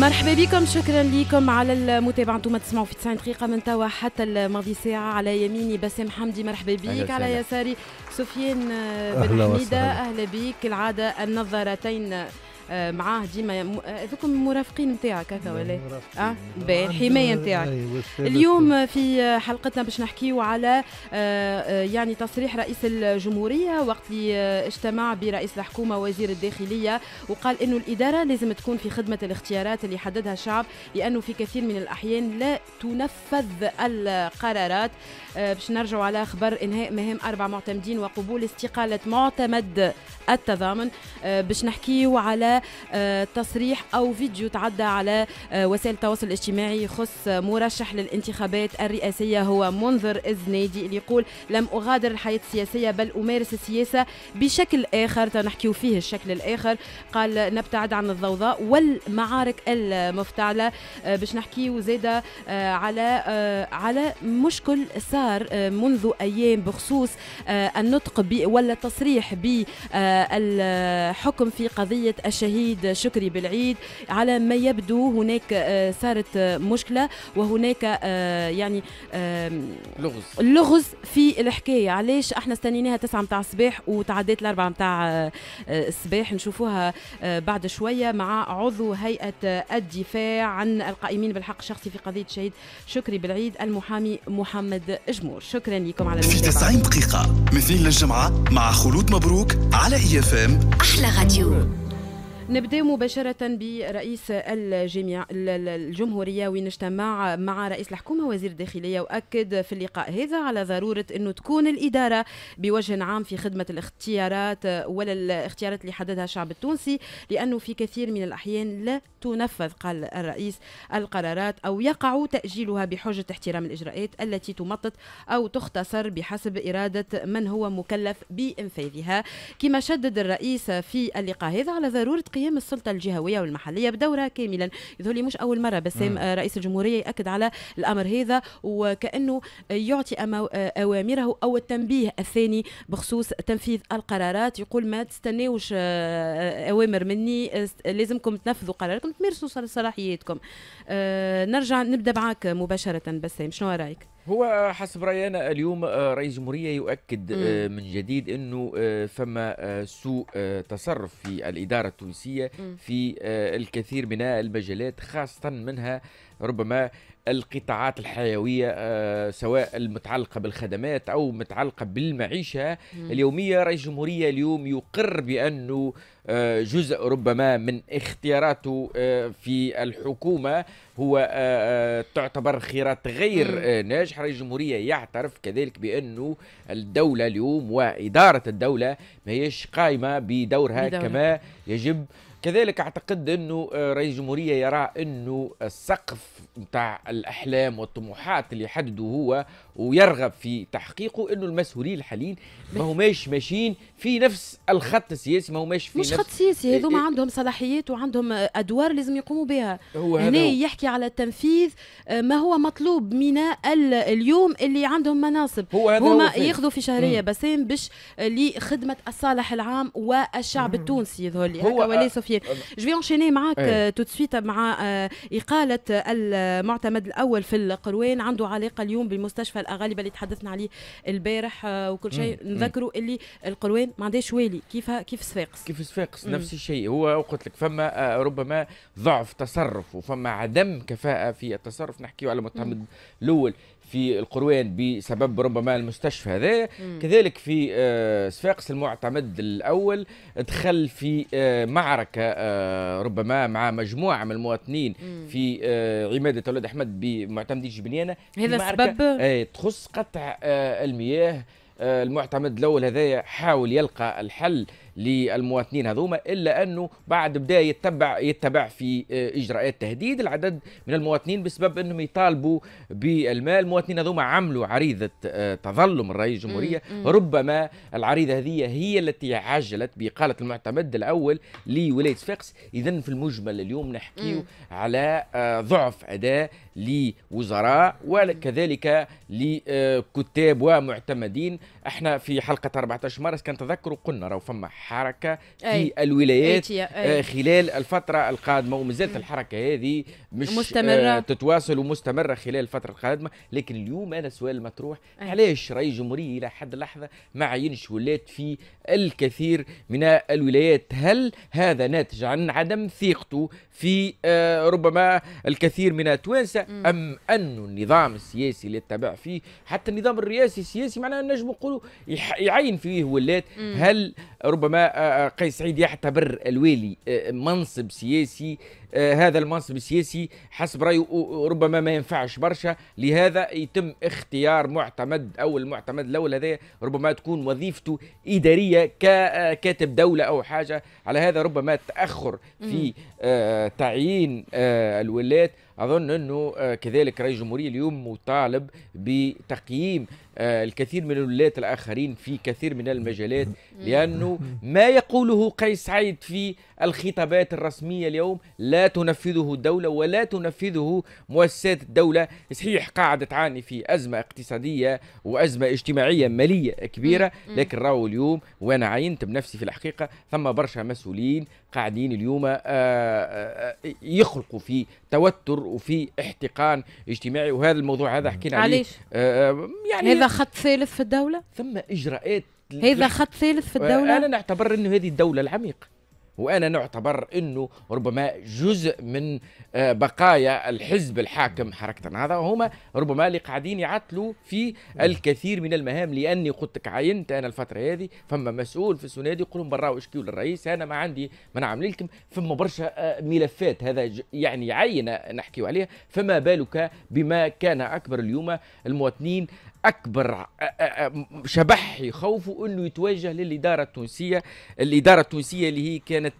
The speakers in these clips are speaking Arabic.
مرحبا بكم شكرا لكم على المتابعه انتم تسمعوا في 90 دقيقه من توا حتى الماضي ساعه على يميني بسام حمدي مرحبا بك على يساري سفيان بن حميده اهلا بك كالعاده النظرتين آه، معاه ديما آه، هذوك المرافقين نتاعك هكا ولا آه،, اه الحمايه نتاعك أيوة، اليوم في حلقتنا باش نحكيو على يعني تصريح رئيس الجمهوريه وقت اللي اجتمع برئيس الحكومه وزير الداخليه وقال انه الاداره لازم تكون في خدمه الاختيارات اللي حددها الشعب لانه في كثير من الاحيان لا تنفذ القرارات باش نرجعوا على خبر انهاء مهام اربع معتمدين وقبول استقاله معتمد التضامن آه، باش نحكيو على آه، تصريح او فيديو تعدى على آه، وسائل التواصل الاجتماعي يخص مرشح للانتخابات الرئاسيه هو منذر الزنيدي اللي يقول لم اغادر الحياه السياسيه بل امارس السياسه بشكل اخر تنحكيو فيه الشكل الاخر قال نبتعد عن الضوضاء والمعارك المفتعله باش نحكيو زاده على على مشكل صار منذ ايام بخصوص النطق ولا التصريح ب الحكم في قضية الشهيد شكري بالعيد على ما يبدو هناك آه، صارت مشكلة وهناك آه، يعني لغز لغز في الحكاية علاش احنا استنيناها تسعة متاع الصباح وتعديت الأربعة متاع آه، الصباح نشوفوها بعد شوية مع عضو هيئة الدفاع عن القائمين بالحق الشخصي في قضية الشهيد شكري بالعيد المحامي محمد جمور شكرا لكم على المتابعة في 90 دقيقة من للجمعة مع خلود مبروك على KIFM. Achler Radio. نبدأ مباشرة برئيس الجميع الجمهورية وين اجتمع مع رئيس الحكومة وزير الداخلية وأكد في اللقاء هذا على ضرورة أنه تكون الإدارة بوجه عام في خدمة الاختيارات ولا الاختيارات اللي حددها الشعب التونسي لأنه في كثير من الأحيان لا تنفذ قال الرئيس القرارات أو يقع تأجيلها بحجة احترام الإجراءات التي تمطط أو تختصر بحسب إرادة من هو مكلف بإنفاذها كما شدد الرئيس في اللقاء هذا على ضرورة قيام قيام السلطه الجهويه والمحليه بدورها كاملا يظهر لي مش اول مره بسام رئيس الجمهوريه ياكد على الامر هذا وكانه يعطي اوامره او التنبيه الثاني بخصوص تنفيذ القرارات يقول ما تستناوش آه، آه، اوامر مني آه، لازمكم تنفذوا قراركم تمارسوا صلاحياتكم نرجع نبدا معك مباشره بسام شنو رايك؟ هو حسب راينا اليوم آه، رئيس الجمهوريه يؤكد آه، من جديد انه آه، فما سوء تصرف في الاداره التونسيه في الكثير من المجالات خاصه منها ربما القطاعات الحيويه سواء المتعلقه بالخدمات او متعلقه بالمعيشه اليوميه رئيس الجمهوريه اليوم يقر بانه آه، جزء ربما من اختياراته آه، في الحكومه هو آه، تعتبر خيارات غير ناجحه رئيس الجمهوريه يعترف كذلك بانه الدوله اليوم واداره الدوله ما هيش قائمه بدورها بدولة. كما يجب كذلك اعتقد انه آه، رئيس الجمهوريه يرى انه السقف نتاع الاحلام والطموحات اللي يحدده هو ويرغب في تحقيقه انه المسؤولين الحاليين ما هماش ماشيين في نفس الخط السياسي ما هماش في مش نفس خط سياسي إيه، هذوما إيه. عندهم صلاحيات وعندهم ادوار لازم يقوموا بها هو هنا هو. يحكي على التنفيذ آه، ما هو مطلوب من اليوم اللي عندهم مناصب هو هما ياخذوا في شهريه بسام باش لخدمه الصالح العام والشعب التونسي يظهر لي وليس آه، الخير جو انشيني معاك ايه. تو آه، سويت مع آه، اقاله المعتمد الاول في القروان عنده علاقه اليوم بمستشفى الاغالبه اللي تحدثنا عليه البارح آه، وكل شيء نذكروا اللي القروان ما عندهاش والي كيف كيف صفاقس كيف صفاقس نفس الشيء هو قلت لك فما ربما ضعف تصرف وفما عدم كفاءه في التصرف نحكيو على المعتمد الاول في القروان بسبب ربما المستشفى هذا كذلك في آه، صفاقس المعتمد الاول دخل في آه، معركه آه، ربما مع مجموعه من المواطنين في عماده اولاد احمد بمعتمد جبنيانه هذا سبب تخص قطع المياه المعتمد الاول هذايا حاول يلقى الحل للمواطنين هذوما الا انه بعد بدا يتبع يتبع في آه، اجراءات تهديد العدد من المواطنين بسبب انهم يطالبوا بالمال المواطنين هذوما عملوا عريضه آه، تظلم الرئيس الجمهوريه ربما العريضه هذه هي التي عجلت باقاله المعتمد الاول لولايه صفاقس اذا في المجمل اليوم نحكيو على آه، ضعف اداء لوزراء وكذلك لكتاب ومعتمدين احنا في حلقه 14 مارس كان تذكروا قلنا راهو فما حركه في أي. الولايات أي. آه، خلال الفتره القادمه ومازالت الحركه هذه مش مستمرة. آه، تتواصل ومستمره خلال الفتره القادمه لكن اليوم انا سؤال المطروح أيه. علاش رئيس الجمهوريه الى حد اللحظه ما عينش ولات في الكثير من الولايات هل هذا ناتج عن عدم ثقته في آه، ربما الكثير من التوانسه ام أن النظام السياسي اللي اتبع فيه حتى النظام الرئاسي السياسي معناها نجم نقولوا يعين فيه ولات هل ربما آه، قيس سعيد يعتبر الوالي منصب سياسي آه، هذا المنصب السياسي حسب رايه ربما ما ينفعش برشا لهذا يتم اختيار معتمد او المعتمد الاول هذا ربما تكون وظيفته اداريه ككاتب آه، دوله او حاجه على هذا ربما تاخر في آه، تعيين الولايات أظن أنه آه، كذلك رئيس الجمهورية اليوم مطالب بتقييم آه، الكثير من الولايات الآخرين في كثير من المجالات لأنه ما يقوله قيس سعيد في الخطابات الرسمية اليوم لا تنفذه الدولة ولا تنفذه مؤسسات الدولة صحيح قاعدة تعاني في أزمة اقتصادية وأزمة اجتماعية مالية كبيرة لكن راهو اليوم وأنا عينت بنفسي في الحقيقة ثم برشا مسؤولين قاعدين اليوم آه، آه، آه، يخلقوا في توتر وفي احتقان اجتماعي وهذا الموضوع هذا حكينا عليه يعني هذا خط ثالث في الدوله ثم اجراءات هذا خط ثالث في الدوله انا نعتبر انه هذه الدوله العميقه وانا نعتبر انه ربما جزء من آه، بقايا الحزب الحاكم حركه هذا هما ربما اللي قاعدين يعطلوا في نعم. الكثير من المهام لاني قلت لك عينت انا الفتره هذه فما مسؤول في السنادي يقول لهم برا واشكيوا للرئيس انا ما عندي ما نعمل لكم فما برشا آه، ملفات هذا يعني عينه نحكيو عليها فما بالك بما كان اكبر اليوم المواطنين اكبر شبح يخوفه انه يتوجه للاداره التونسيه، الاداره التونسيه اللي هي كانت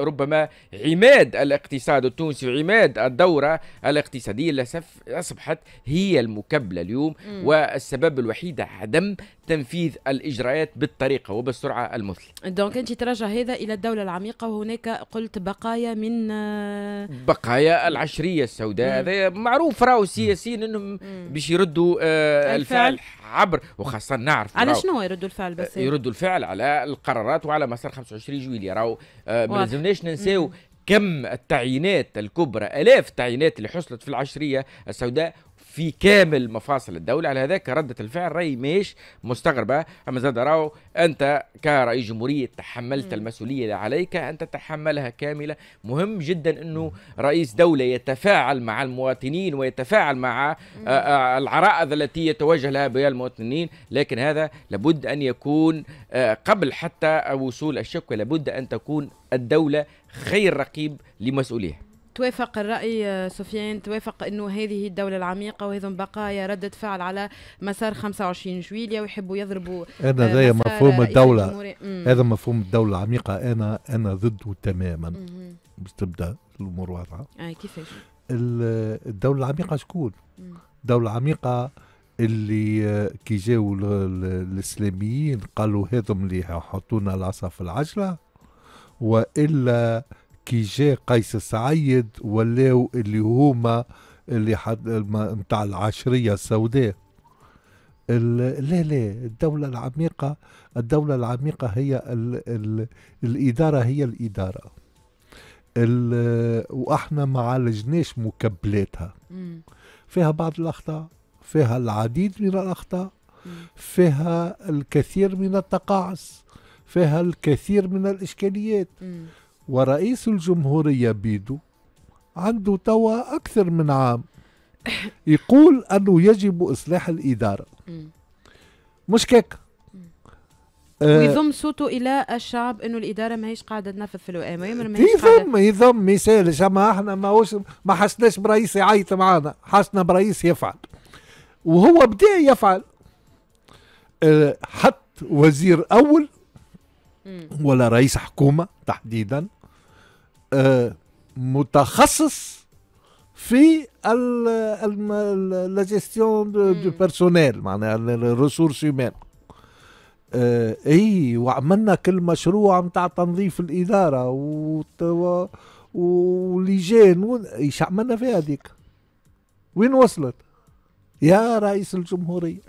ربما عماد الاقتصاد التونسي وعماد الدوره الاقتصاديه اللي اصبحت هي المكبله اليوم والسبب الوحيد عدم تنفيذ الاجراءات بالطريقه وبالسرعه المثلى. دونك انت ترجع هذا الى الدوله العميقه وهناك قلت بقايا من آه، بقايا العشريه السوداء هذا معروف راهو السياسيين انهم باش يردوا آه الفعل. الفعل عبر وخاصه نعرف على شنو يردوا الفعل بس آه، يردوا الفعل على القرارات وعلى مسار 25 جويليه راهو آه، ما لازمناش ننساو كم التعيينات الكبرى الاف التعيينات اللي حصلت في العشريه السوداء في كامل مفاصل الدولة على هذاك ردة الفعل راي مش مستغربة أما زاد راو أنت كرئيس جمهورية تحملت المسؤولية اللي عليك أن تتحملها كاملة مهم جدا أنه رئيس دولة يتفاعل مع المواطنين ويتفاعل مع آه، آه، العرائض التي يتوجه لها بها المواطنين لكن هذا لابد أن يكون آه، قبل حتى وصول الشكوى لابد أن تكون الدولة خير رقيب لمسؤوليها توافق الرأي آه، سفيان توافق أنه هذه الدولة العميقة وهذم بقايا ردة فعل على مسار 25 جويليا ويحبوا يضربوا أنا آه، هذا مفهوم الدولة هذا مفهوم الدولة العميقة أنا أنا ضده تماما باش تبدا الأمور واضحة أي آه، كيفاش الدولة العميقة شكون؟ الدولة العميقة اللي كي جاو الاسلاميين قالوا هذم اللي حطونا العصا في العجله والا كي جا قيس سعيد ولاو اللي هما اللي حد متاع العشريه السوداء لا لا الدولة العميقة الدولة العميقة هي الـ الـ الإدارة هي الإدارة وإحنا ما عالجناش مكبلاتها فيها بعض الأخطاء فيها العديد من الأخطاء فيها الكثير من التقاعس فيها الكثير من الإشكاليات ورئيس الجمهورية بيدو عنده توا أكثر من عام يقول أنه يجب إصلاح الإدارة مش كيك آه، ويضم صوته الى الشعب انه الاداره ماهيش قاعده تنفذ في الوئام ماهيش يضم يضم ما يسالش اما احنا ماهوش ما حسناش برئيس يعيط معانا حسنا برئيس يفعل وهو بدا يفعل آه، حط وزير اول ولا رئيس حكومه تحديدا آه، متخصص في لا جيستيون دو بيرسونيل معناها الريسورس هيومان آه، اي وعملنا كل مشروع نتاع تنظيف الاداره و ولجان ايش عملنا في هذيك وين وصلت يا رئيس الجمهوريه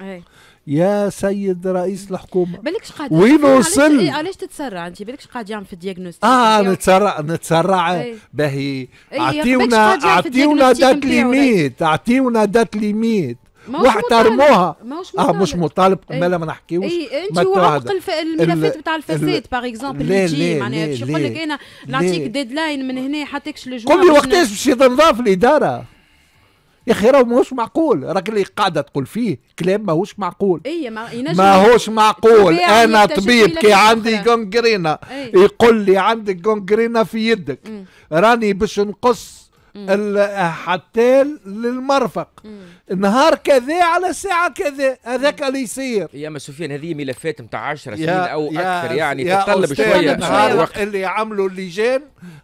يا سيد رئيس الحكومه بالكش قاعد وين وصل إيه، علاش تتسرع انت بالكش قاعد يعمل يعني في الدياغنوستيك اه نتسرع نتسرع إيه. باهي إيه، اعطيونا يعني اعطيونا دات ليميت اعطيونا دات ليميت واحترموها اه مش مطالب مالا ما نحكيوش اي انت وعقل الملفات بتاع الفساد باغ اكزومبل اللي تجي معناها باش يقول لك انا نعطيك ديدلاين من هنا حطيكش لجوع قول لي وقتاش باش يتنظف الاداره يا اخي راه ماهوش معقول راك اللي قاعده تقول فيه كلام ماهوش معقول اي ما ماهوش معقول انا طبيب كي عندي جونجرينا أيه. يقول لي عندك جونجرينا في يدك م. راني باش نقص حتى للمرفق مم. نهار كذا على ساعة كذا هذاك اللي يصير يا مسوفين سفيان هذه ملفات نتاع 10 سنين او يا اكثر يعني تطلب شوية نهار اللي عملوا اللجان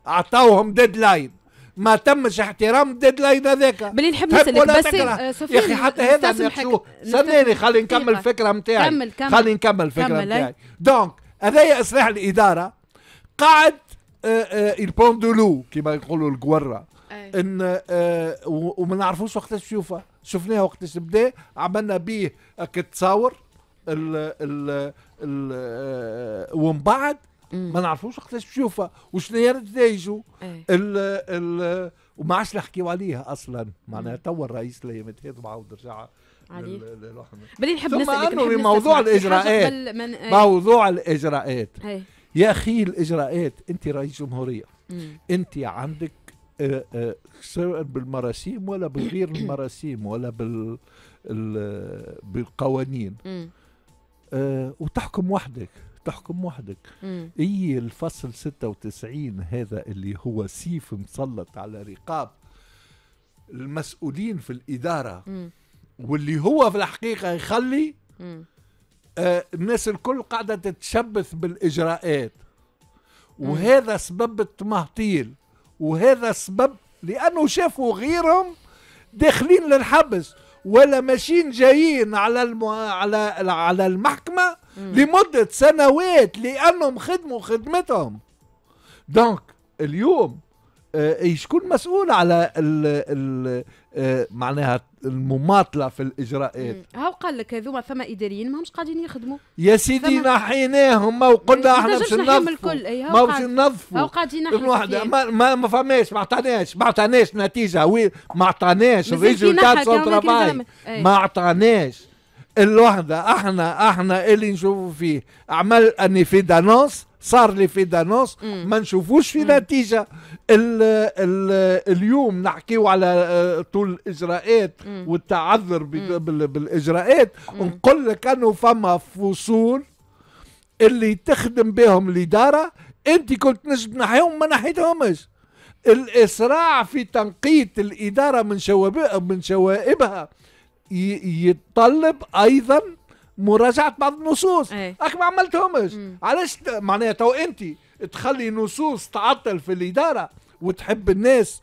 أعطوهم ديدلاين ما تمش احترام الديدلاين هذاك بلي نحب نسالك بس آه، يا اخي حتى هذا نحشوه استناني خلي نكمل الفكره نتاعي كمل كمل خلي نكمل الفكره نتاعي دونك هذايا اصلاح الاداره قعد البوندولو كما يقولوا القوره ان آه، وما نعرفوش وقتاش تشوفها شفناها وقتاش بدا عملنا به تصاور ال ال آه، ومن بعد ما نعرفوش وقتاش باش يوفى وشنو هي نتائجه إيه. وما عادش نحكيو عليها اصلا معناها توا الرئيس اللي هذا عاود رجع بلي نحب نسالك انه إيه. موضوع الاجراءات موضوع إيه. الاجراءات يا اخي الاجراءات انت رئيس جمهوريه انت عندك آه، آه، سواء بالمراسيم ولا بغير المراسيم ولا بال بالقوانين آه، وتحكم وحدك تحكم وحدك اي الفصل 96 هذا اللي هو سيف مسلط على رقاب المسؤولين في الاداره مم. واللي هو في الحقيقه يخلي آه الناس الكل قاعده تتشبث بالاجراءات وهذا سبب التمهطيل وهذا سبب لانه شافوا غيرهم داخلين للحبس ولا ماشيين جايين على على على المحكمه لمده سنوات لانهم خدموا خدمتهم دونك اليوم آه، شكون مسؤول على ال ال آه، معناها المماطله في الاجراءات هاو قال لك هذوما فما اداريين ماهمش قاعدين يخدموا يا سيدي نحيناهم ما وقلنا احنا باش ننظفوا ما باش ننظفوا هاو قاعدين وحده ما ما, فماش ما عطاناش ما عطاناش نتيجه وين ما عطاناش الريزولتات ما عطاناش الوحده احنا احنا اللي نشوفوا فيه عمل اني في دانوس صار لي في دانوس ما نشوفوش في نتيجه الـ الـ اليوم نحكيو على آه، طول الاجراءات والتعذر بالاجراءات نقول لك انه فما فصول اللي تخدم بهم الاداره انت كنت نجم تنحيهم ما نحيتهمش الاسراع في تنقيط الاداره من شوائبها من شوائبها يتطلب ايضا مراجعه بعض النصوص ايه. اك ما عملتهمش علاش معناها تو انت تخلي نصوص تعطل في الاداره وتحب الناس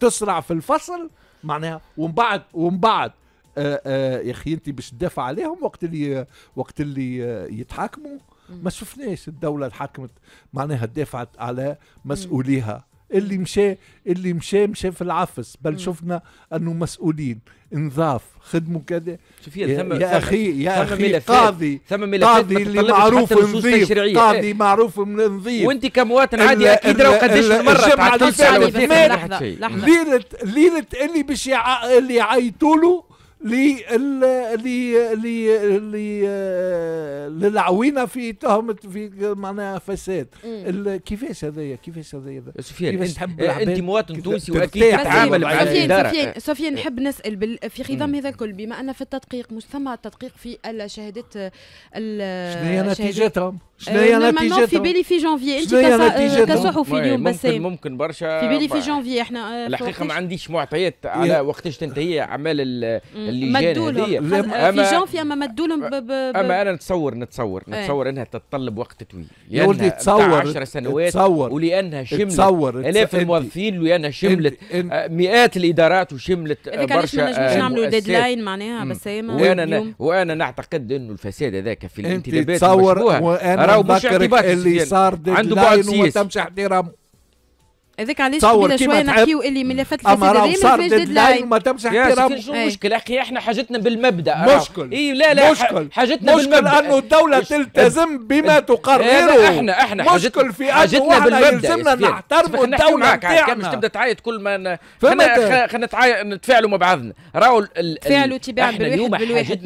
تسرع في الفصل معناها ومن بعد ومن بعد آه، آه، يا اخي انت باش تدافع عليهم وقت اللي وقت اللي آه، يتحاكموا ما شفناش الدوله اللي حكمت معناها دافعت على مسؤوليها اللي مشى اللي مشى مشى في العفس بل شفنا انه مسؤولين انظاف خدموا كذا يا, ثم يا اخي يا اخي قاضي ثم ملفات قاضي اللي معروف نظيف قاضي ايه؟ معروف نظيف وانت كمواطن عادي اكيد راهو قداش مره الجمعه ليله ليله اللي باش اللي يعيطوا له للعوينه في تهمه في معناها فساد كيفاش هذايا كيفاش هذايا سفيان انت, إيه، انت مواطن تونسي واكيد تتعامل مع الاداره سفيان سفيان إيه. نحب نسال في خضم هذا الكل بما ان في التدقيق مش ثم تدقيق في الشهادات شنو هي نتيجتهم شناهي نتيجته في بالي في جانفي انت كصحفي اليوم بس ممكن ممكن برشا في بالي في جانفي احنا الحقيقه ما عنديش معطيات على وقتاش تنتهي اعمال اللي جاية في جانفي اما مدولهم اما انا نتصور نتصور نتصور انها تتطلب وقت طويل يا ولدي تصور 10 سنوات تصور ولانها شملت تصور الاف الموظفين ولانها شملت آه، مئات الادارات وشملت آه، برشا آه، ما نجموش نعملوا ديدلاين معناها بسام وانا وانا نعتقد انه الفساد هذاك في الانتدابات تصور راهو مش اعتبار اللي صار عنده بعد سياسي وتم احترام هذاك علاش قبيله شويه نحكيو اللي ملفات الفساد الريم لاين ما تمش احترام مشكل اخي احنا حاجتنا بالمبدا مشكل أه. اي لا لا مشكل حاجتنا مشكل بالمبدا انه الدوله تلتزم بما إيه، إيه، تقرره احنا احنا مشكل في حاجتنا بالمبدا يلزمنا نحترم الدوله نتاعنا مش تبدا تعيط كل ما خلينا نتفاعلوا مع بعضنا راهو تفاعلوا تباع بالواحد بالواحد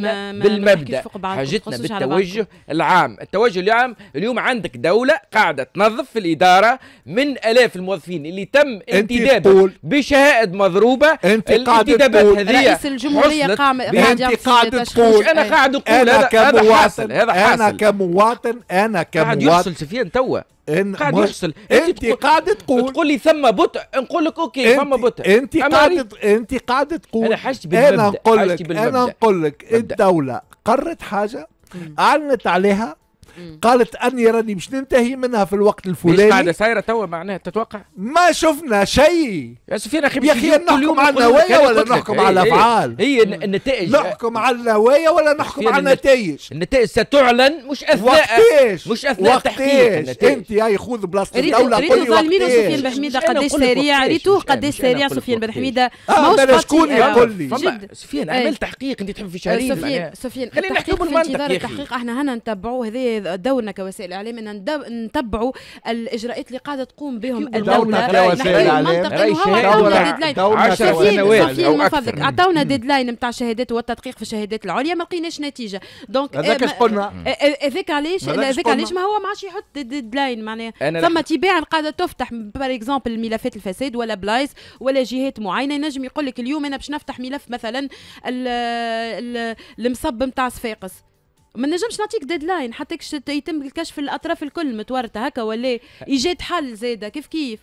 بالمبدا حاجتنا بالتوجه العام التوجه العام اليوم عندك دوله قاعده تنظف في الاداره من الاف الموظفين الفلسطيني اللي تم انتدابه بشهائد مضروبه انت الانتدابات هذه رئيس الجمهوريه قام انت قاعد تقول انا قاعد اقول انا كمواطن هذا حاصل انا كمواطن انا كمواطن قاعد يحصل سفيان توا إن قاعد يحصل انت قاعد تقول تقول لي ثم بطء نقول لك اوكي ثم بطء انت قاعد انت قاعد تقول انا حشت بالمبدا انا نقول لك انا نقول لك الدوله قررت حاجه اعلنت عليها قالت اني راني باش ننتهي منها في الوقت الفلاني قاعده سايره توا معناها تتوقع ما شفنا شيء يا سفيان اخي يا اخي نحكم على النوايا ولا نحكم إيه، على الافعال إيه. هي النتائج نحكم على النوايا ولا نحكم على النتائج النتائج ستعلن مش اثناء وقتاش مش اثناء تحقيق انت هاي خذ بلاصه الدوله كل لي ظالمين آه، إيه. سفيان بن حميده قديش سريع ريتو قديش سريع سفيان بن حميده ماهوش شكون يقول لي سفيان عمل تحقيق انت تحب في شهرين سفيان سفيان خلينا نحكم في انتظار التحقيق احنا هنا نتبعوه هذايا دورنا كوسائل اعلام ان نتبعوا الاجراءات اللي قاعده تقوم بهم الدوله كوسائل اعلام 10 سنوات اعطونا ديدلاين نتاع الشهادات والتدقيق في الشهادات العليا ما لقيناش نتيجه دونك هذاك إيه، قلنا إيه، إيه، هذاك علاش هذاك علاش ما هو ما عادش يحط ديدلاين معناها ثم تباع قاعده تفتح بار اكزومبل ملفات الفساد ولا بلايص ولا جهات معينه نجم يقول لك اليوم انا باش نفتح ملف مثلا المصب نتاع صفاقس ما نجمش نعطيك ديدلاين حتى يتم الكشف الاطراف الكل متورطه هكا ولا ايجاد حل زاده كيف كيف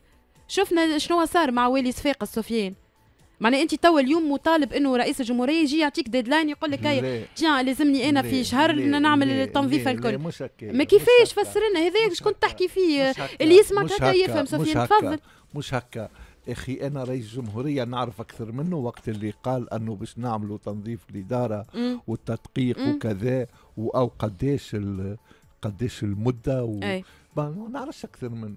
شفنا شنو صار مع والي صفاقس سفيان معناها انت توا اليوم مطالب انه رئيس الجمهوريه يجي يعطيك ديدلاين يقول لك هاي تيان لازمني انا في شهر نعمل التنظيف الكل ما كيفاش فسر لنا هذاك شكون تحكي فيه اللي يسمعك هكا يفهم سفيان تفضل مش هكا اخي انا رئيس جمهوريه نعرف اكثر منه وقت اللي قال انه باش نعملوا تنظيف الاداره والتدقيق وكذا او قداش قداش المده و... ما نعرفش اكثر منه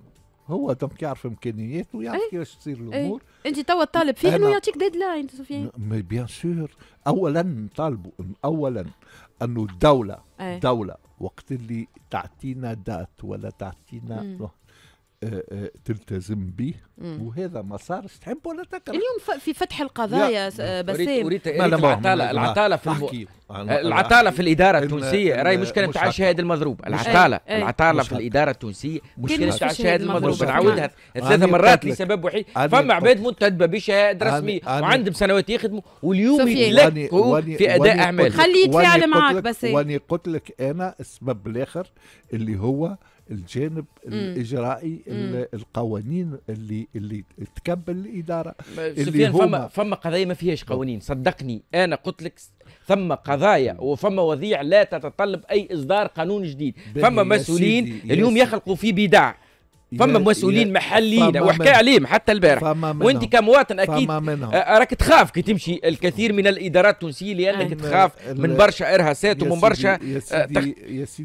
هو دونك يعرف امكانياته ويعرف كيفاش تصير الامور انت توا طالب فيه انه يعطيك ديد لاين سفيان مي بيان سور اولا نطالبوا اولا انه الدوله أيه؟ دوله وقت اللي تعطينا دات ولا تعطينا تلتزم به وهذا مسار تحب ولا تكره اليوم في فتح القضايا وريت آه، اريد العطاله العطاله في الم... آه، العطاله في الاداره التونسيه راهي مشكله تاع الشهاده المضروب العطاله العطاله إيه. في الاداره التونسيه مشكله تاع الشهاده المضروب نعاودها ثلاث مرات لسبب وحيد فما عباد منتدبه بشهاده رسميه وعندهم سنوات يخدموا واليوم يلكوا في اداء اعمال خليه يتفاعل معك بسام واني قلت لك انا السبب الاخر اللي هو الجانب الاجرائي القوانين اللي اللي تكبل الاداره اللي هما فما فما قضايا ما فيهاش قوانين صدقني انا قلت لك ثم قضايا وفما وضيع لا تتطلب اي اصدار قانون جديد فما مسؤولين اليوم يخلقوا في بدع فما مسؤولين محليين وحكى عليهم حتى البارح وانت كمواطن اكيد آه، آه، راك تخاف كي تمشي الكثير من الادارات التونسيه لانك تخاف من برشا ارهاصات ومن برشا آه،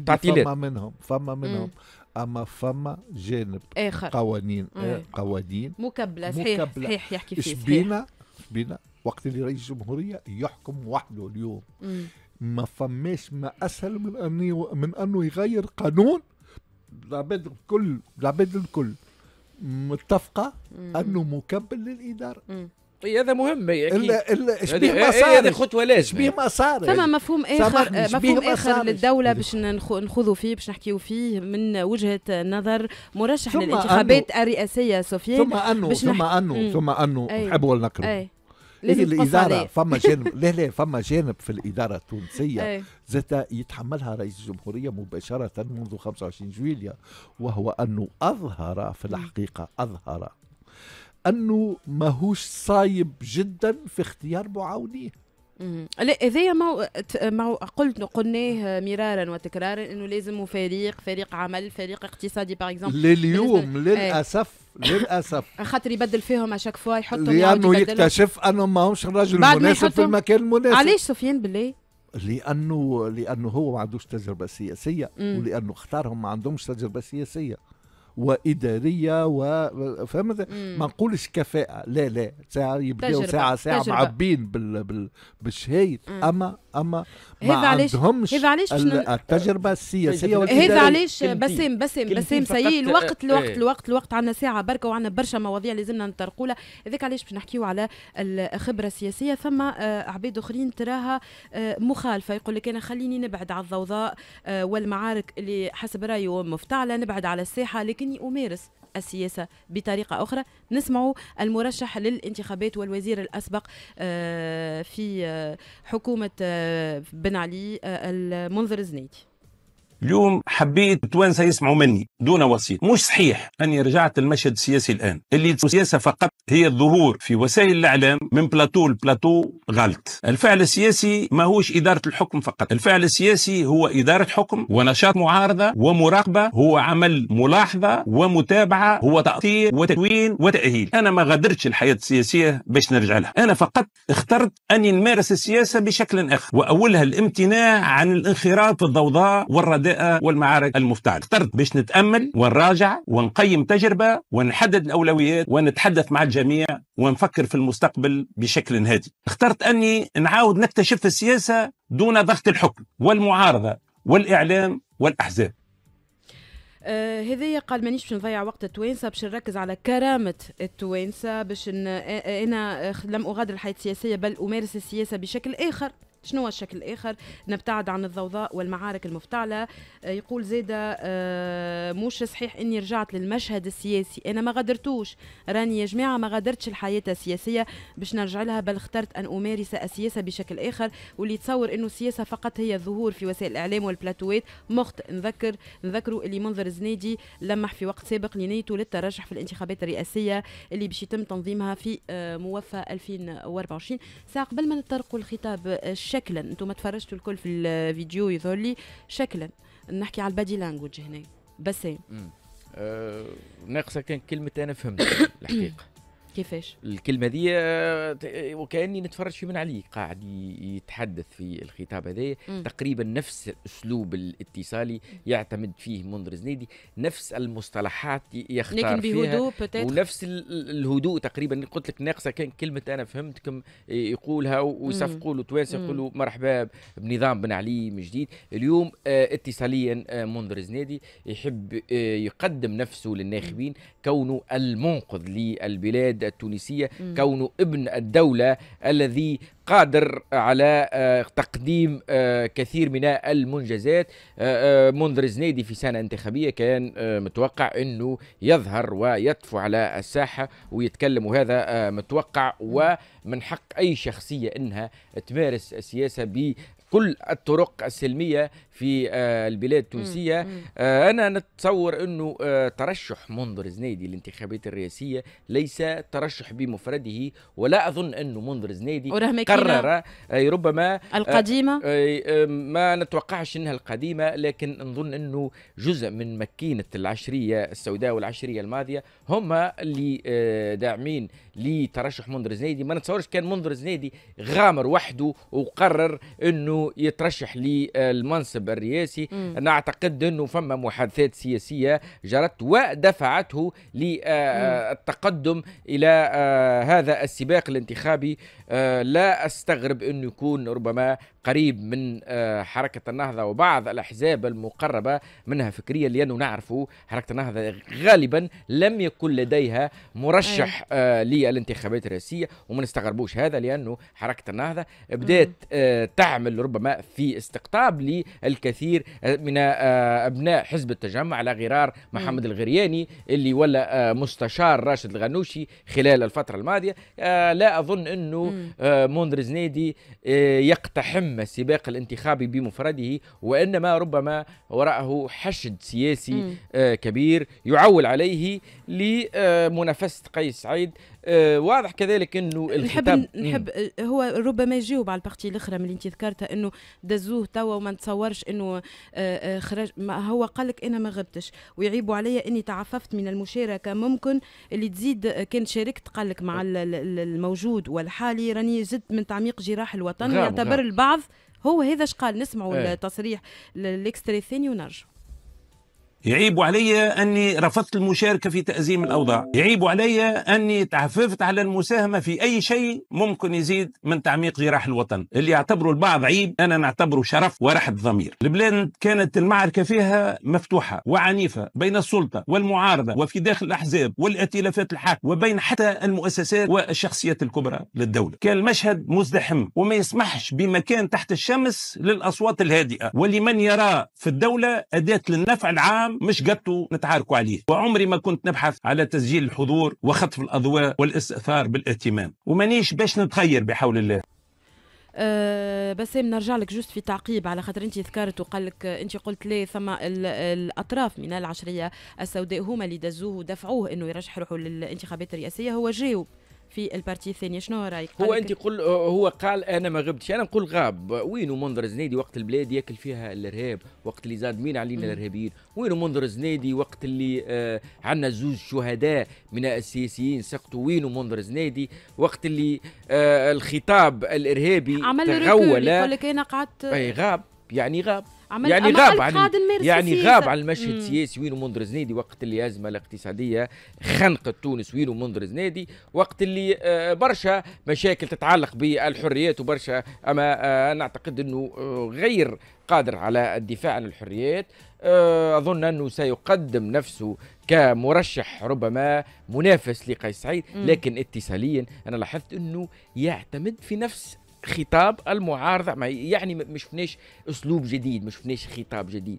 تعطيلات فما منهم فما منهم اما فما جانب اخر قوانين آه قوانين مكبله صحيح صحيح يحكي فيه شبينا شبينا وقت اللي رئيس الجمهوريه يحكم وحده اليوم مم. ما فماش ما اسهل من انه من انه يغير قانون العباد الكل العباد الكل متفقه انه مكبل للاداره اي هذا مهم اكيد الا الا شبيه ما صار هذه خطوه لازم شبيه ما صار فما مفهوم اخر مفهوم اخر للدوله باش نخوضوا فيه باش نحكيوا فيه من وجهه نظر مرشح للانتخابات الرئاسيه سفيان ثم انه ثم انه ثم انه نحب نقلوا هي إيه الاداره فما جانب لا لا فما جانب في الاداره التونسيه زاد إيه. يتحملها رئيس الجمهوريه مباشره منذ 25 جويليا وهو انه اظهر في الحقيقه اظهر انه ماهوش صايب جدا في اختيار معاونيه لا هذايا ما ما قلت قلناه آه، مرارا وتكرارا انه لازم فريق فريق عمل فريق اقتصادي باغ اكزومبل لليوم للاسف إيه. للاسف خاطر يبدل فيهم اشاك فوا يحطهم لانه يكتشف انهم ماهمش الراجل المناسب في المكان المناسب علاش سفيان بالله؟ لانه لانه هو ما عندوش تجربه سياسيه ولانه اختارهم ما عندهمش تجربه سياسيه واداريه و فهمت ما نقولش كفاءه لا لا ساعه يبداو ساعه ساعه تجربة. معبين بال... بال... بالشهيد اما اما ما عندهمش هذا علاش التجربه السياسيه هذا علاش بسام بسام بسام سي الوقت إيه. الوقت الوقت الوقت عندنا ساعه بركه وعندنا برشا مواضيع لازمنا نطرقوا لها هذاك علاش باش نحكيو على الخبره السياسيه ثم آه، عباد اخرين تراها آه، مخالفه يقول لك انا خليني نبعد على الضوضاء آه، والمعارك اللي حسب رايي مفتعله نبعد على الساحه يمكنني أمارس السياسة بطريقة أخرى نسمع المرشح للانتخابات والوزير الأسبق آه، في آه، حكومة آه، بن علي المنظر الزنيدي اليوم حبيت توانسة يسمعوا مني دون وسيط مش صحيح اني رجعت المشهد السياسي الان اللي السياسه فقط هي الظهور في وسائل الاعلام من بلاتو لبلاتو غلط الفعل السياسي ما هوش اداره الحكم فقط الفعل السياسي هو اداره حكم ونشاط معارضه ومراقبه هو عمل ملاحظه ومتابعه هو تاطير وتكوين وتاهيل انا ما غادرتش الحياه السياسيه باش نرجع لها انا فقط اخترت اني نمارس السياسه بشكل اخر واولها الامتناع عن الانخراط في الضوضاء والرداء الأداء والمعارك المفتعلة اخترت باش نتأمل ونراجع ونقيم تجربة ونحدد الأولويات ونتحدث مع الجميع ونفكر في المستقبل بشكل هادي اخترت أني نعاود نكتشف السياسة دون ضغط الحكم والمعارضة والإعلام والأحزاب آه هذايا قال مانيش باش نضيع وقت التوانسه باش نركز على كرامه التوانسه باش انا لم اغادر الحياه السياسيه بل امارس السياسه بشكل اخر شنو الشكل الاخر نبتعد عن الضوضاء والمعارك المفتعله آه، يقول زيدا آه، مش صحيح اني رجعت للمشهد السياسي انا ما غادرتوش راني يا جماعه ما غادرتش الحياه السياسيه باش نرجع لها بل اخترت ان امارس السياسه بشكل اخر واللي تصور انه السياسه فقط هي الظهور في وسائل الاعلام والبلاتوات مخت نذكر نذكروا اللي منظر زنيدي لمح في وقت سابق لنيته للترشح في الانتخابات الرئاسيه اللي باش يتم تنظيمها في آه، موفى 2024 ساعه قبل ما نطرقوا الخطاب شكلا انتم ما تفرجتوا الكل في الفيديو يظهر لي شكلا نحكي على البادي لانجوج هنا بسام أه ناقصه كان كلمه انا فهمت الحقيقه كيفاش الكلمه دي آه، آه، وكاني نتفرج في من علي قاعد يتحدث في الخطاب هذا تقريبا نفس الاسلوب الاتصالي يعتمد فيه منذر زنيدي نفس المصطلحات يختار لكن بهدوء فيها ونفس الهدوء تقريبا قلت لك ناقصه كان كلمه انا فهمتكم آه، يقولها ويصفقوا له توانسه يقولوا مرحبا بنظام بن علي من جديد اليوم اتصاليا منذر زنيدي يحب يقدم نفسه للناخبين كونه المنقذ للبلاد التونسية كونه ابن الدولة الذي قادر على آه، تقديم آه، كثير من المنجزات آه، منذر زنيدي في سنة انتخابية كان متوقع أنه يظهر ويطفو على الساحة ويتكلم وهذا متوقع ومن حق أي شخصية أنها تمارس السياسة بكل الطرق السلمية في آه، البلاد التونسيه آه، انا نتصور انه آه، ترشح منذر زنيدي للانتخابات الرئاسيه ليس ترشح بمفرده ولا اظن انه منذر زنيدي قرر ربما القديمه ما نتوقعش انها القديمه لكن نظن انه جزء من مكينه العشريه السوداء والعشريه الماضيه هم اللي داعمين لترشح منذر زنيدي ما نتصورش كان منذر زنيدي غامر وحده وقرر انه يترشح للمنصب الرئاسي نعتقد أنا أعتقد أنه فما محادثات سياسية جرت ودفعته للتقدم إلى آه، هذا السباق الانتخابي آه، لا أستغرب أنه يكون ربما قريب من آه، حركة النهضة وبعض الأحزاب المقربة منها فكريا لأنه نعرف حركة النهضة غالبا لم يكن لديها مرشح للانتخابات الرئاسية وما نستغربوش هذا لأنه حركة النهضة بدأت تعمل ربما في استقطاب لل الكثير آه، من آه، ابناء حزب التجمع على غرار محمد الغرياني اللي ولا آه، مستشار راشد الغنوشي خلال الفتره الماضيه لا اظن انه منذر زنيدي يقتحم السباق الانتخابي بمفرده وانما ربما وراءه حشد سياسي كبير يعول عليه لمنافسه قيس سعيد آه، واضح كذلك انه نحب نحب آه، هو ربما يجاوب على البارتي الاخرى من اللي انت ذكرتها انه دزوه توا وما نتصورش انه آه، خرج ما هو قال لك انا ما غبتش ويعيبوا عليا اني تعففت من المشاركه ممكن اللي تزيد كان شاركت قال لك مع الموجود والحالي راني زدت من تعميق جراح الوطن يعتبر البعض هو هذا اش قال نسمعوا إيه. التصريح للاكستري الثاني ونرجعوا يعيب علي أني رفضت المشاركة في تأزيم الأوضاع يعيب علي أني تعففت على المساهمة في أي شيء ممكن يزيد من تعميق جراح الوطن اللي يعتبره البعض عيب أنا نعتبره شرف ورحب ضمير البلاد كانت المعركة فيها مفتوحة وعنيفة بين السلطة والمعارضة وفي داخل الأحزاب والائتلافات الحاكمة وبين حتى المؤسسات والشخصيات الكبرى للدولة كان المشهد مزدحم وما يسمحش بمكان تحت الشمس للأصوات الهادئة ولمن يرى في الدولة أداة للنفع العام العام مش قدتوا نتعاركوا عليه وعمري ما كنت نبحث على تسجيل الحضور وخطف الأضواء والاستئثار بالاهتمام ومانيش باش نتغير بحول الله أه بسام نرجع لك جوست في تعقيب على خاطر انت ذكرت وقال لك انت قلت لي ثم الاطراف من العشريه السوداء هما اللي دزوه ودفعوه انه يرشح روحه للانتخابات الرئاسيه هو جاوب في البارتي الثانيه شنو رايك هو انت قل هو قال انا ما غبتش انا نقول غاب وينو منظر زنيدي وقت البلاد ياكل فيها الارهاب وقت اللي زادمين علينا الارهابيين وينو منظر زنيدي وقت اللي آه عندنا زوج شهداء من السياسيين سقطوا وينو منظر زنيدي وقت اللي آه الخطاب الارهابي عمل تغول يقول لك انا قعدت اي غاب يعني غاب يعني غاب عن يعني غاب عن المشهد السياسي وين منذر زنيدي وقت اللي الازمه الاقتصاديه خنقت تونس وين منذر زنيدي وقت اللي آه، برشا مشاكل تتعلق بالحريات وبرشا اما آه، نعتقد انه آه، غير قادر على الدفاع عن الحريات اظن انه سيقدم نفسه كمرشح ربما منافس لقيس سعيد لكن اتصاليا انا لاحظت انه يعتمد في نفس خطاب المعارضه يعني ما شفناش اسلوب جديد ما شفناش خطاب جديد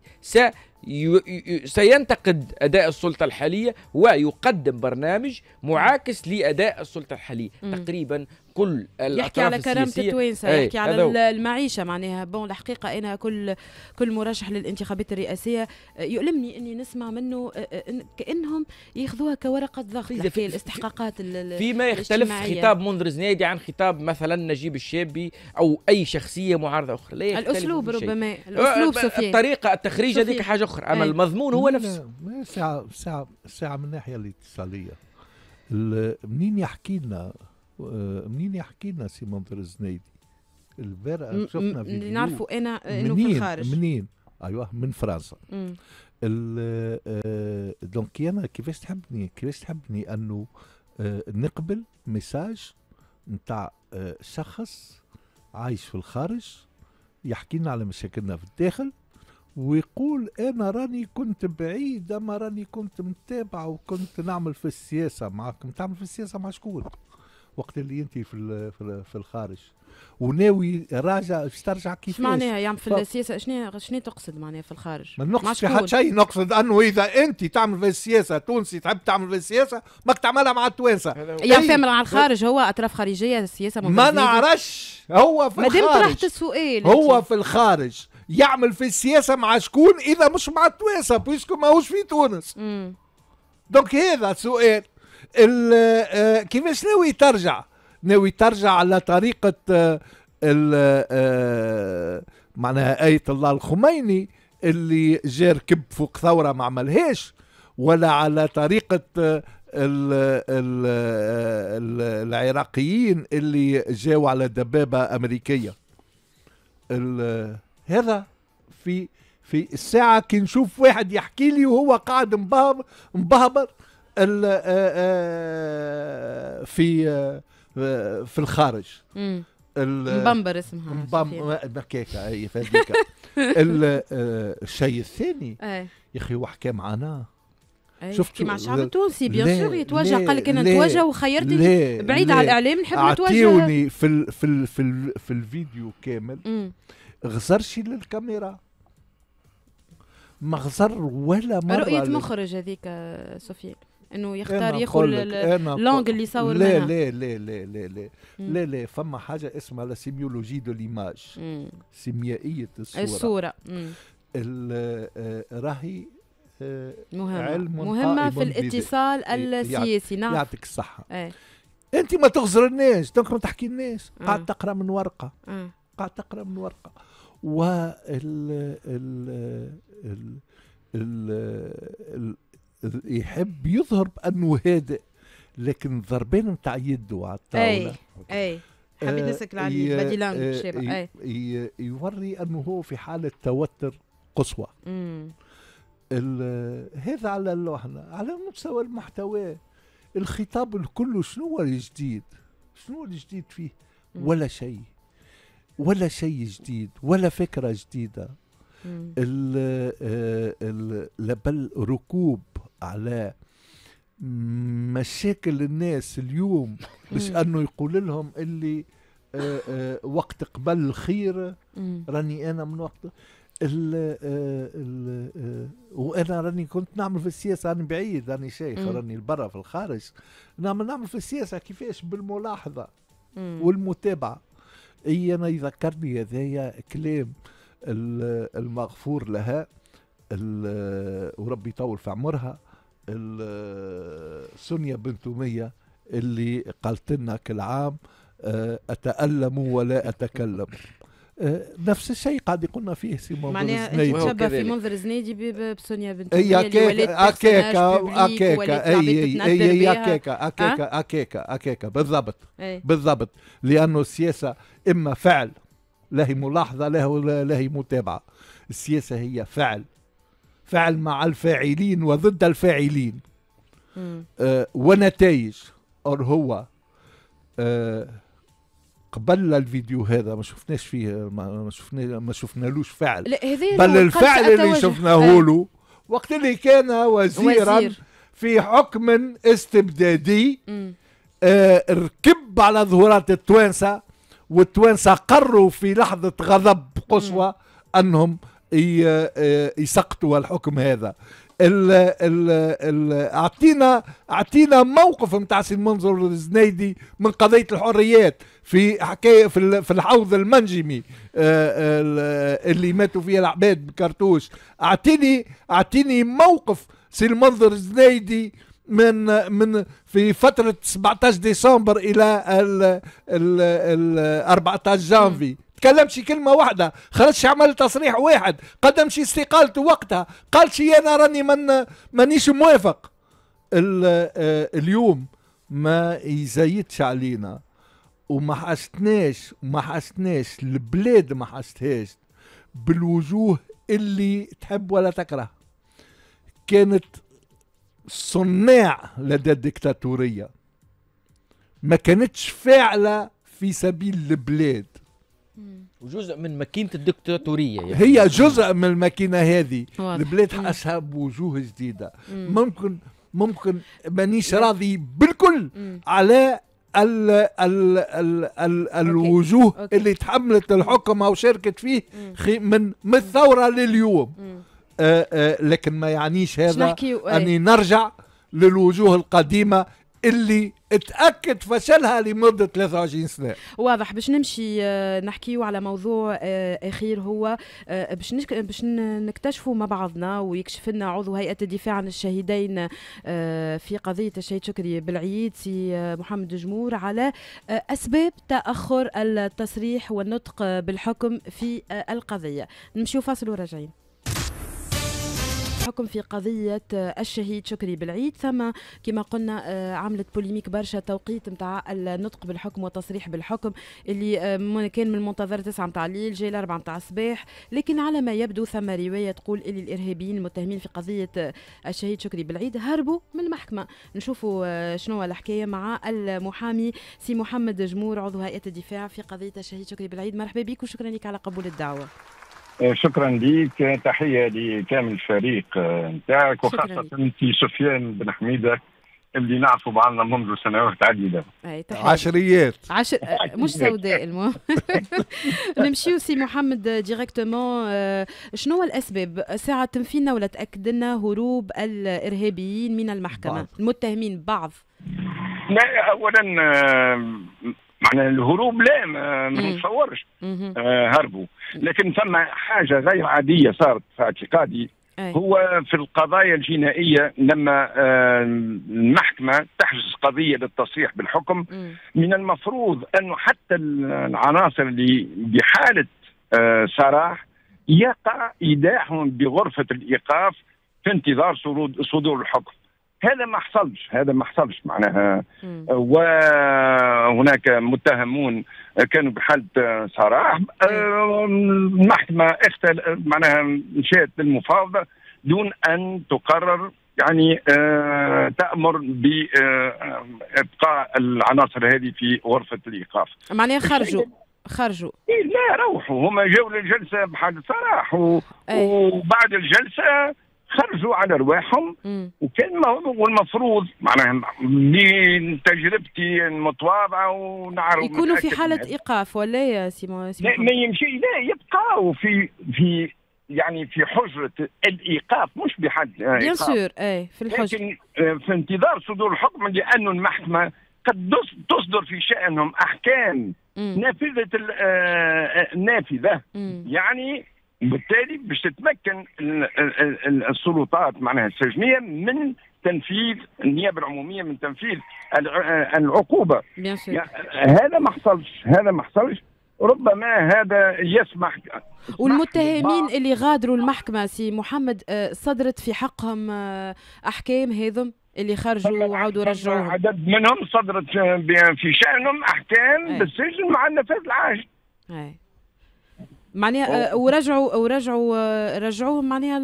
سينتقد أداء السلطة الحالية ويقدم برنامج معاكس لأداء السلطة الحالية مم. تقريبا كل يحكي على كرامه التوانسه يحكي على المعيشه معناها بون الحقيقه انا كل كل مرشح للانتخابات الرئاسيه آه، يؤلمني اني نسمع منه آه، آه، كانهم ياخذوها كورقه ضغط في الاستحقاقات فيما يختلف خطاب منذر زنيدي عن خطاب مثلا نجيب الشابي او اي شخصيه معارضه اخرى لا الاسلوب ربما الاسلوب سفيان الطريقه التخريج هذيك حاجه اخر اما أي. المضمون هو نفسه ساعه ساعه ساعه من الناحيه الاتصاليه منين يحكي لنا آه، منين يحكي لنا سي منظر الزنيدي البارح شفنا فيديو اللي نعرفه انا آه، انه في الخارج منين ايوه من فرنسا آه، دونك انا كيفاش تحبني كيفاش تحبني انه نقبل ميساج نتاع شخص عايش في الخارج يحكي لنا على مشاكلنا في الداخل ويقول انا راني كنت بعيد اما راني كنت متابع وكنت نعمل في السياسه معاكم تعمل في السياسه مع شكون وقت اللي انت في في الخارج وناوي راجع باش ترجع كيفاش معناها يعمل يعني في السياسه شنو شنو تقصد معناها في الخارج ما نقصد في حد شيء نقصد انه اذا انت تعمل في السياسه تونسي تحب تعمل في السياسه ماك تعملها مع التوانسه يعني فاهم مع الخارج هو اطراف خارجيه السياسه ما نعرفش هو في الخارج ما دمت طرحت السؤال هو في الخارج يعمل في السياسه مع شكون اذا مش مع التوانسه بويسكو ماهوش في تونس دونك هذا سؤال آه، كيفاش ناوي ترجع ناوي ترجع على طريقه آه، آه، معناها آية الله الخميني اللي جا ركب فوق ثورة ما عملهاش ولا على طريقة ال ال العراقيين اللي جاوا على دبابة أمريكية هذا في في الساعة كي نشوف واحد يحكي لي وهو قاعد مبهبر مبهبر آه، آه، في آه، في الخارج مبمبر اسمها مبمبر كيكه هي الشيء الثاني يا اخي هو حكى معنا شفت كيما الشعب التونسي بيان سور يتوجع قال لك انا نتوجع وخيرتني بعيد على الاعلام نحب نتوجع اعطيوني في في في, في الفيديو كامل غزرش للكاميرا ما غزر ولا مره رؤيه مخرج هذيك آه، سوفيا انه يختار يقول اللونغ اللي يصور لا لا لا لا لا لا لا لا فما حاجه اسمها لا سيميولوجي دو ليماج سيميائيه الصوره الصوره آه، راهي آه، مهمة علم مهمة في الاتصال إيه، السياسي نعم يعطيك الصحة ايه. انت ما تغزرناش دونك ما تحكي الناس قاعد تقرا من ورقة قاعد تقرا من ورقة وال يحب يظهر بانه هادئ لكن ضربين نتاع يده على الطاوله اي اي حبيت نسكر البادي يوري انه هو في حاله توتر قصوى هذا على اللوحنا على مستوى المحتوى الخطاب الكل شنو هو الجديد شنو الجديد فيه ولا شيء ولا شيء جديد ولا فكره جديده آه، بل ركوب على مشاكل الناس اليوم مش انه يقول لهم اللي آه، آه، وقت قبل الخير راني انا من وقت ال ال وانا راني كنت نعمل في السياسه راني بعيد راني شيخ راني برا في الخارج نعمل نعمل في السياسه كيفاش بالملاحظه والمتابعه اي انا يذكرني هذايا كلام المغفور لها وربي يطول في عمرها سونيا بنت مية اللي قالت لنا كل عام آه، أتألم ولا أتكلم آه، نفس الشيء قاعد يقولنا فيه سي منظر الزنيدي معناها تشبه في منظر الزنيدي بسونيا بنت اي اكيكا اكيكا اي اي اكيكا اكيكا اكيكا اكيكا بالضبط بالضبط لانه السياسه اما فعل لا هي ملاحظه لا هي متابعه السياسه هي فعل فعل مع الفاعلين وضد الفاعلين آه ونتائج اور هو آه قبل الفيديو هذا ما شفناش فيه ما شفنا ما شفنالوش فعل بل الفعل اللي شفناه آه. له وقت اللي كان وزيرا وزير. في حكم استبدادي آه ركب على ظهورات التوانسه والتوانسه قروا في لحظه غضب قصوى انهم آه، يسقطوا الحكم هذا ال ال ال اعطينا اعطينا موقف نتاع سي منظر الزنيدي من قضيه الحريات في حكايه في في الحوض المنجمي آه، اللي ماتوا فيه العباد بكرتوش اعطيني اعطيني موقف سي المنظر الزنيدي من من في فتره 17 ديسمبر الى ال ال 14 جانفي تكلمش كلمة واحدة خرجش عمل تصريح واحد قدمش استقالته وقتها قال شي أنا راني من مانيش موافق آه، اليوم ما يزيدش علينا وما حاشتناش ما حاشتناش البلاد ما حاشتهاش بالوجوه اللي تحب ولا تكره كانت صناع لدى الدكتاتورية ما كانتش فاعلة في سبيل البلاد وجزء من ماكينه الدكتاتوريه يعني. هي جزء من الماكينه هذه البلاد حاسها بوجوه جديده مم. ممكن ممكن مانيش راضي بالكل مم. على الـ الـ الـ الـ الوجوه أوكي. اللي تحملت الحكم او شاركت فيه من من الثوره لليوم آآ آآ آه، آه، لكن ما يعنيش هذا اني إيه. نرجع للوجوه القديمه اللي تاكد فشلها لمده 23 سنه واضح باش نمشي آه، نحكيو على موضوع آه، اخير هو آه، باش باش نكتشفوا مع بعضنا ويكشف لنا عضو هيئه الدفاع عن الشهيدين في قضيه الشهيد شكري بالعيد سي محمد جمور على اسباب تاخر التصريح والنطق بالحكم في القضيه نمشيو فاصل وراجعين الحكم في قضية آه، الشهيد شكري بالعيد ثم كما قلنا آه، عملت بوليميك برشا توقيت نتاع النطق بالحكم والتصريح بالحكم اللي آه، كان من المنتظر 9 نتاع الليل جاي 4 نتاع الصباح لكن على ما يبدو ثم رواية تقول اللي الإرهابيين المتهمين في قضية الشهيد شكري بالعيد هربوا من المحكمة نشوفوا شنو الحكاية مع المحامي سي محمد جمور عضو هيئة الدفاع في قضية الشهيد شكري بالعيد مرحبا بك وشكرا لك على قبول الدعوة آه، شكرا لك تحيه لكامل الفريق آه، نتاعك وخاصه في سفيان بن حميده اللي نعرفوا بعضنا منذ سنوات عديده عشريات عشر آه، مش سوداء المهم نمشيو سي محمد ديريكتومون شنو هو الاسباب ساعه تنفينا ولا تاكد لنا هروب الارهابيين من المحكمه المتهمين بعض لا اولا معناها الهروب لا ما نتصورش آه، هربوا لكن ثم حاجه غير عاديه صارت في اعتقادي هو في القضايا الجنائيه لما آه، المحكمه تحجز قضيه للتصريح بالحكم من المفروض انه حتى العناصر اللي بحاله آه، سراح يقع ايداعهم بغرفه الايقاف في انتظار صدور الحكم هذا ما حصلش هذا ما حصلش معناها وهناك متهمون كانوا بحالة صراح المحكمة اختل معناها مشات للمفاوضة دون أن تقرر يعني آه تامر بابقاء آه، العناصر هذه في غرفه الايقاف معناها خرجوا خرجوا إيه لا روحوا هما جاوا للجلسه بحال صراح و... وبعد الجلسه خرجوا على رواحهم وكان والمفروض معناها من تجربتي المتواضعه ونعرف يكونوا في حاله ايقاف ولا يا سيمون سيمو ما يمشي لا يبقاوا في في يعني في حجرة الإيقاف مش بحد بيان سور أي في الحجرة لكن آه، في انتظار صدور الحكم لأن المحكمة قد تصدر في شأنهم أحكام نافذة آه، آه، نافذة يعني وبالتالي باش تتمكن السلطات معناها السجنيه من تنفيذ النيابه العموميه من تنفيذ آه، العقوبه يعني، آه، هذا ما حصلش هذا ما حصلش ربما هذا يسمح والمتهمين اللي غادروا المحكمه سي محمد آه، صدرت في حقهم احكام هذم اللي خرجوا وعاودوا رجعوا عدد منهم صدرت في شانهم احكام إيه. بالسجن مع النفاذ العاجل إيه. معناها ورجعوا ورجعوا آه، رجعوهم معناها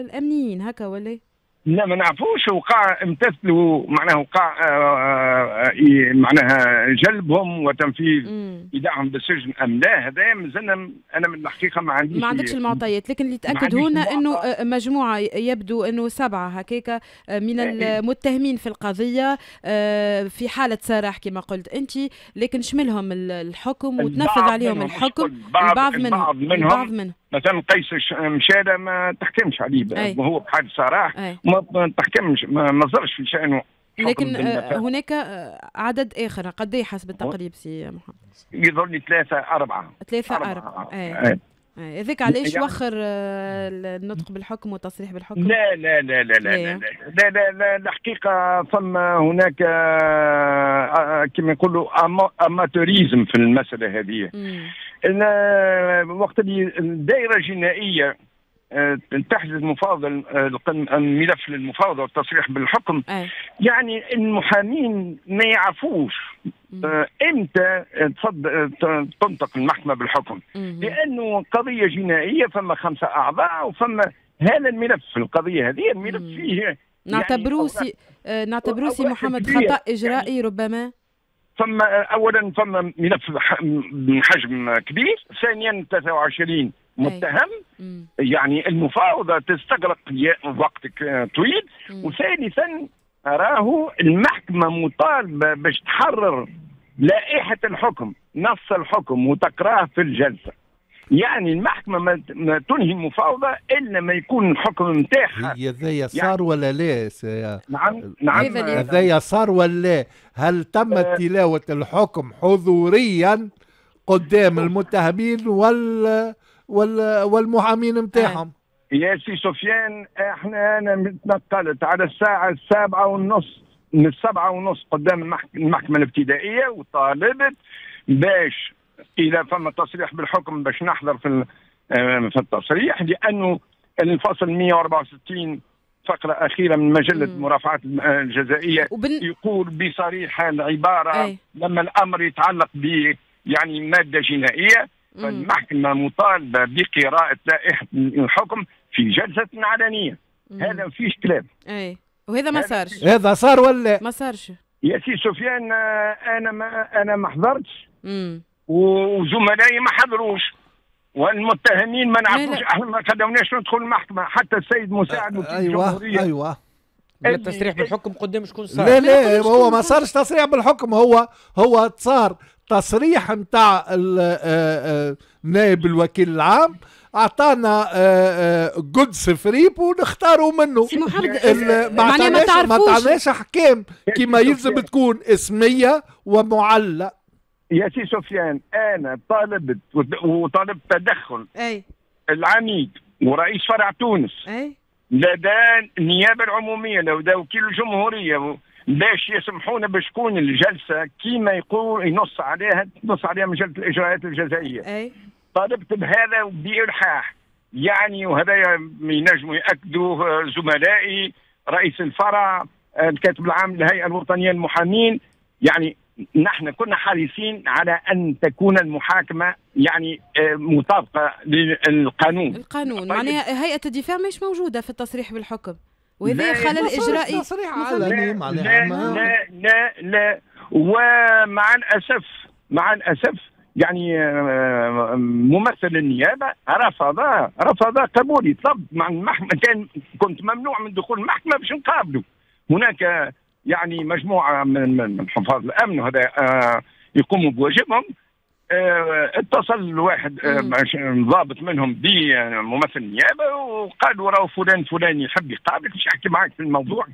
الامنيين هكا ولا إيه؟ لا ما نعرفوش وقع امتثلوا معناها وقع آه، آه، آه، معناها جلبهم وتنفيذ ايداعهم بالسجن ام لا هذا مازلنا انا من الحقيقه ما عنديش ما عندكش المعطيات لكن اللي تاكد هنا انه مجموعه يبدو انه سبعه هكاك من إيه، إيه. المتهمين في القضيه في حاله سراح كما قلت انت لكن شملهم الحكم وتنفذ عليهم الحكم البعض منهم البعض منهم, البعض منهم مثلا قيس مشادة ما تحكمش عليه هو بحال صراح ما تحكمش ما نظرش في شأنه لكن آه، هناك آه، عدد اخر قد ايه حسب التقريب سي محمد؟ يظهر لي ثلاثة أربعة ثلاثة أربعة, أربعة. أي. أي. هذاك علاش وخر آه، النطق بالحكم والتصريح بالحكم لا لا لا لا لا لا إيه. لا لا, لا الحقيقه فما هناك كما يقولوا اماتوريزم في المساله هذه آه، وقت اللي الدائره الجنائيه آه، تحدث مفاضل آه، ملف للمفاوضه والتصريح بالحكم أي. يعني المحامين ما يعرفوش امتى تنطق المحكمه بالحكم مم. لانه قضيه جنائيه فما خمسه اعضاء وفما هذا الملف في القضيه هذه الملف فيه يعني سي نعتبروه سي محمد خطا يعني اجرائي يعني ربما ثم اولا ثم ملف من حجم كبير ثانيا 23 متهم يعني المفاوضه تستغرق وقت طويل وثالثا راه المحكمه مطالبه باش تحرر لائحه الحكم نص الحكم وتقراه في الجلسه يعني المحكمه ما تنهي المفاوضه الا ما يكون الحكم نتاعها هذا صار يعني ولا لا سي... نعم نعم هذا صار ولا لا هل تم أه تلاوه الحكم حضوريا قدام آه. المتهمين وال وال والمحامين نتاعهم آه. يا سي سفيان احنا انا تنقلت على الساعه السابعه ونص من السبعة ونص قدام المحكمة الابتدائية وطالبت باش اذا فما تصريح بالحكم باش نحضر في آه، في التصريح لانه الفصل 164 فقرة أخيرة من مجلة المرافعات آه، الجزائية وبن... يقول بصريح العبارة أي. لما الأمر يتعلق ب يعني مادة جنائية فالمحكمة مطالبة بقراءة لائحة الحكم في جلسة علنية هذا ما فيش كلام أي. وهذا ما صارش هذا صار ولا ما صارش يا سي سفيان آه، أنا ما أنا ما حضرتش وزملائي ما حضروش والمتهمين ما نعرفوش احنا ما خدمناش ندخل المحكمه حتى السيد مساعد أه ايوه ايوه التصريح بالحكم قدام شكون صار لا لا هو ما صارش تصريح بالحكم هو هو صار تصريح نتاع آه، آه، نائب الوكيل العام اعطانا قدس آه، فريب ونختاروا منه سي محمد ما تعرفوش ما تعرفوش احكام كما يلزم تكون اسميه ومعلق يا سي سفيان انا طالبت وطالب تدخل اي العميد ورئيس فرع تونس اي لدى النيابه العموميه لدى وكيل الجمهوريه باش يسمحونا بشكون الجلسه كيما يقول ينص عليها تنص عليها مجله الاجراءات الجزائيه اي طالبت بهذا بإلحاح يعني وهذا ينجموا ياكدوه آه، زملائي رئيس الفرع آه، الكاتب العام للهيئه الوطنيه للمحامين يعني نحن كنا حريصين على ان تكون المحاكمه يعني آه، مطابقه للقانون القانون طيب. معناها هيئه الدفاع مش موجوده في التصريح بالحكم وهذا خلل اجرائي تصريح علني لا لا, لا لا لا ومع الاسف مع الاسف يعني آه، ممثل النيابه رفض رفض قبولي طلب مع المحكمه كان كنت ممنوع من دخول المحكمه باش نقابله هناك يعني مجموعه من من حفاظ الامن وهذا آه، يقوموا بواجبهم آه، اتصل واحد آه، ضابط منهم بممثل النيابه وقال راه فلان فلان يحب يقابلك باش يحكي معك في الموضوع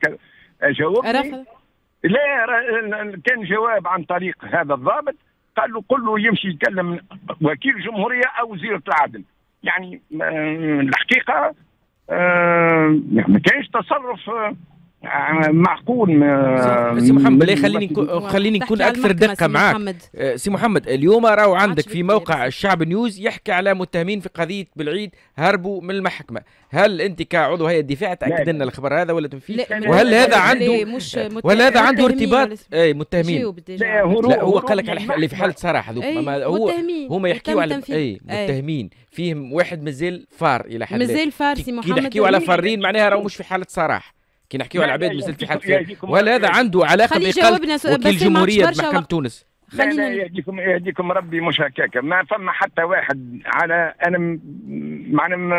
جاوبني لا كان جواب عن طريق هذا الضابط قال له قل له يمشي يتكلم وكيل الجمهوريه او وزيره العدل يعني الحقيقه يعني ما كانش تصرف آه، معقول ما سي محمد لا خليني خليني نكون اكثر دقه معاك محمد. آه، سي محمد اليوم راهو عندك في موقع الشعب نيوز يحكي على متهمين في قضيه بالعيد هربوا من المحكمه هل انت كعضو هيئه الدفاع تاكد لنا الخبر هذا ولا تنفيه آه، وهل هذا عنده وهل هذا عنده ارتباط اي متهمين لا هو قال لك على اللي في حاله صراحه هذوك هو هما يحكيوا على اي متهمين فيهم واحد مازال فار الى حد مازال فار سي محمد كي يحكيوا على فارين معناها راهو مش في حاله صراحه كي نحكيو على العباد مازال في حد وهل هذا عنده علاقه بإقالة وكيل الجمهورية بمحكمة تونس خلينا يهديكم يهديكم ربي مش هكاك ما فما حتى واحد على انا معنى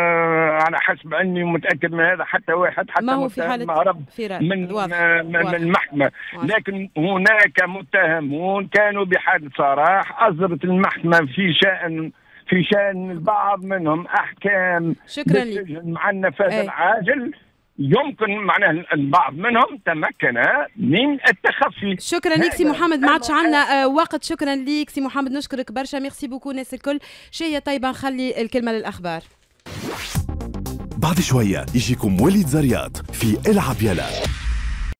على حسب اني متاكد من هذا حتى واحد حتى ما هو في حالة هرب من واضح. من المحكمه لكن هناك متهمون كانوا بحال صراح اصدرت المحكمه في شان في شان البعض منهم احكام شكرا لك معنا النفاذ العاجل يمكن معناها البعض منهم تمكن من التخفي شكرا لك سي محمد ما عادش عندنا آه، وقت شكرا لك سي محمد نشكرك برشا ميرسي بوكو ناس الكل شيء طيبه نخلي الكلمه للاخبار بعد شويه يجيكم وليد زريات في العب يلا